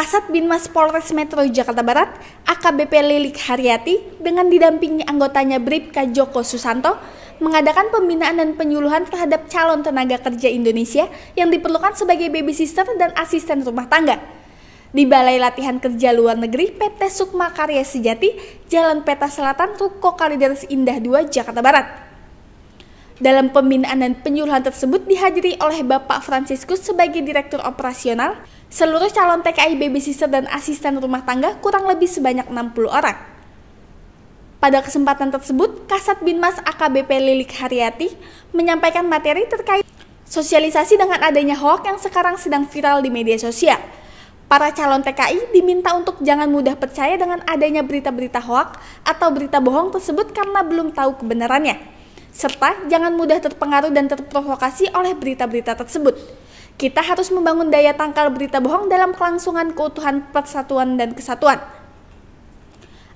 Kasat Binmas Polres Metro Jakarta Barat, AKBP Lilik Haryati, dengan didampingi anggotanya Bribka Joko Susanto, mengadakan pembinaan dan penyuluhan terhadap calon tenaga kerja Indonesia yang diperlukan sebagai babysitter dan asisten rumah tangga. Di Balai Latihan Kerja Luar Negeri PT Sukma Karya Sejati, Jalan Peta Selatan, Ruko Kalideres Indah 2, Jakarta Barat. Dalam pembinaan dan penyuluhan tersebut dihadiri oleh Bapak Fransiskus sebagai Direktur Operasional, seluruh calon TKI babysitter dan asisten rumah tangga kurang lebih sebanyak 60 orang. Pada kesempatan tersebut, Kasat Binmas AKBP Lilik Haryati menyampaikan materi terkait sosialisasi dengan adanya hoax yang sekarang sedang viral di media sosial. Para calon TKI diminta untuk jangan mudah percaya dengan adanya berita-berita hoax atau berita bohong tersebut karena belum tahu kebenarannya serta jangan mudah terpengaruh dan terprovokasi oleh berita-berita tersebut. Kita harus membangun daya tangkal berita bohong dalam kelangsungan keutuhan persatuan dan kesatuan.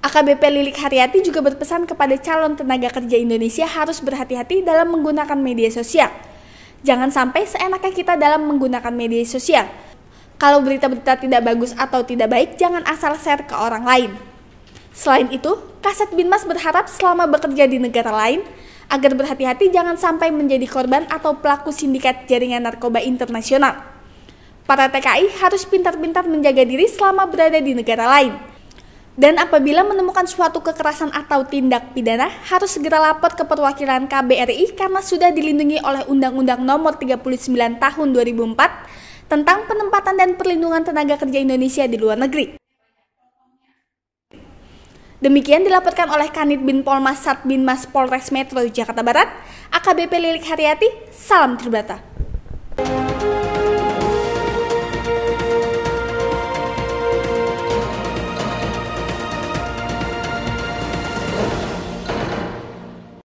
AKBP Lilik Haryati juga berpesan kepada calon tenaga kerja Indonesia harus berhati-hati dalam menggunakan media sosial. Jangan sampai seenaknya kita dalam menggunakan media sosial. Kalau berita-berita tidak bagus atau tidak baik, jangan asal share ke orang lain. Selain itu, Kasat Binmas berharap selama bekerja di negara lain, agar berhati-hati jangan sampai menjadi korban atau pelaku sindikat jaringan narkoba internasional. Para TKI harus pintar-pintar menjaga diri selama berada di negara lain. Dan apabila menemukan suatu kekerasan atau tindak pidana, harus segera lapor ke perwakilan KBRI karena sudah dilindungi oleh Undang-Undang Nomor 39 Tahun 2004 tentang penempatan dan perlindungan tenaga kerja Indonesia di luar negeri. Demikian dilaporkan oleh Kanit Bin Polmas Bin Mas Polres Metro Jakarta Barat, AKBP Lilik Haryati, salam Terbata.